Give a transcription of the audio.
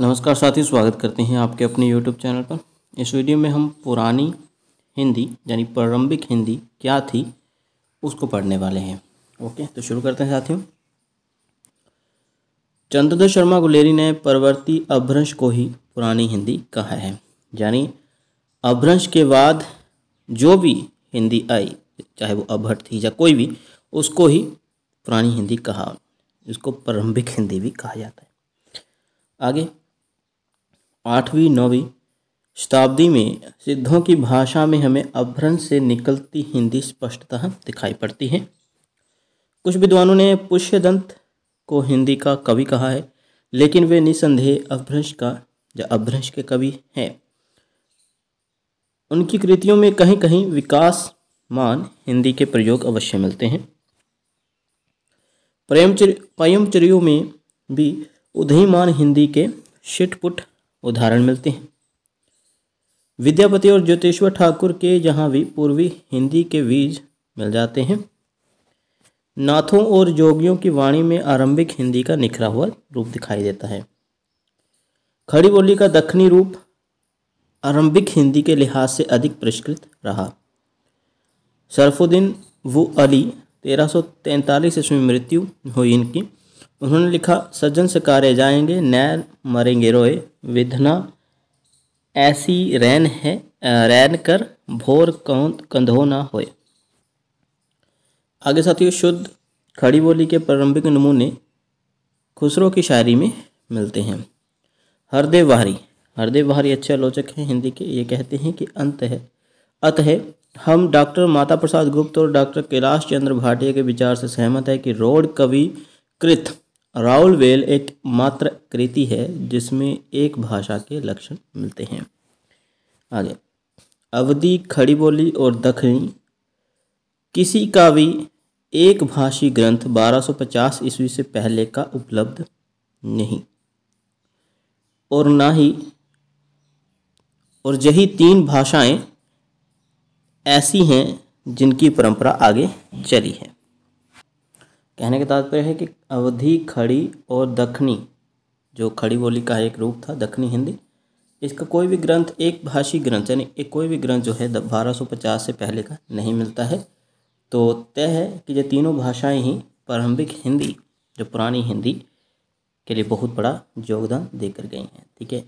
नमस्कार साथी स्वागत करते हैं आपके अपने YouTube चैनल पर इस वीडियो में हम पुरानी हिंदी यानी प्रारंभिक हिंदी क्या थी उसको पढ़ने वाले हैं ओके तो शुरू करते हैं साथियों चंद्रदेव शर्मा गुलेरी ने परवर्ती अभ्रंश को ही पुरानी हिंदी कहा है यानी अभ्रंश के बाद जो भी हिंदी आई चाहे वो अभट थी या कोई भी उसको ही पुरानी हिंदी कहा इसको प्रारंभिक हिंदी भी कहा जाता है आगे आठवीं नौवीं शताब्दी में सिद्धों की भाषा में हमें अभ्रंश से निकलती हिंदी स्पष्टतः दिखाई पड़ती है कुछ विद्वानों ने पुष्य दंत को हिंदी का कवि कहा है लेकिन वे निसंदेह अभ्रंश का या अभ्रंश के कवि हैं उनकी कृतियों में कहीं कहीं विकास मान हिंदी के प्रयोग अवश्य मिलते हैं प्रेमचर पयमचर्यों में भी उदयमान हिंदी के शिटपुट उदाहरण मिलते हैं विद्यापति और ज्योतिश्वर ठाकुर के यहाँ भी पूर्वी हिंदी के बीज मिल जाते हैं नाथों और जोगियों की वाणी में आरंभिक हिंदी का निखरा हुआ रूप दिखाई देता है खड़ी बोली का दक्षिणी रूप आरंभिक हिंदी के लिहाज से अधिक परिष्कृत रहा शरफुद्दीन वो अली तेरह सौ ईस्वी में मृत्यु हुई इनकी उन्होंने लिखा सज्जन से कार्य जाएंगे नैन मरेंगे रोए विधना ऐसी रैन है रैन कर भोर कंधो ना होए आगे साथियों शुद्ध खड़ी बोली के प्रारंभिक नमूने खुसरो की शायरी में मिलते हैं हरदेव वाहरी हरदेव वाहरी अच्छे आलोचक हैं हिंदी के ये कहते हैं कि अंत है अत है हम डॉक्टर माता प्रसाद गुप्त और डॉक्टर कैलाश चंद्र भाटिया के विचार से सहमत है कि रोड कवि कृत राउल वेल एक मात्र कृति है जिसमें एक भाषा के लक्षण मिलते हैं आगे अवधि खड़ी बोली और दखनी किसी का भी एक भाषी ग्रंथ 1250 ईस्वी से पहले का उपलब्ध नहीं और ना ही और यही तीन भाषाएं ऐसी हैं जिनकी परंपरा आगे चली है कहने का तात्पर्य है कि अवधि खड़ी और दखनी जो खड़ी बोली का एक रूप था दखनी हिंदी इसका कोई भी ग्रंथ एक भाषी ग्रंथ यानी एक कोई भी ग्रंथ जो है बारह सौ पचास से पहले का नहीं मिलता है तो तय है कि ये तीनों भाषाएं ही प्रारंभिक हिंदी जो पुरानी हिंदी के लिए बहुत बड़ा योगदान देकर गई हैं ठीक है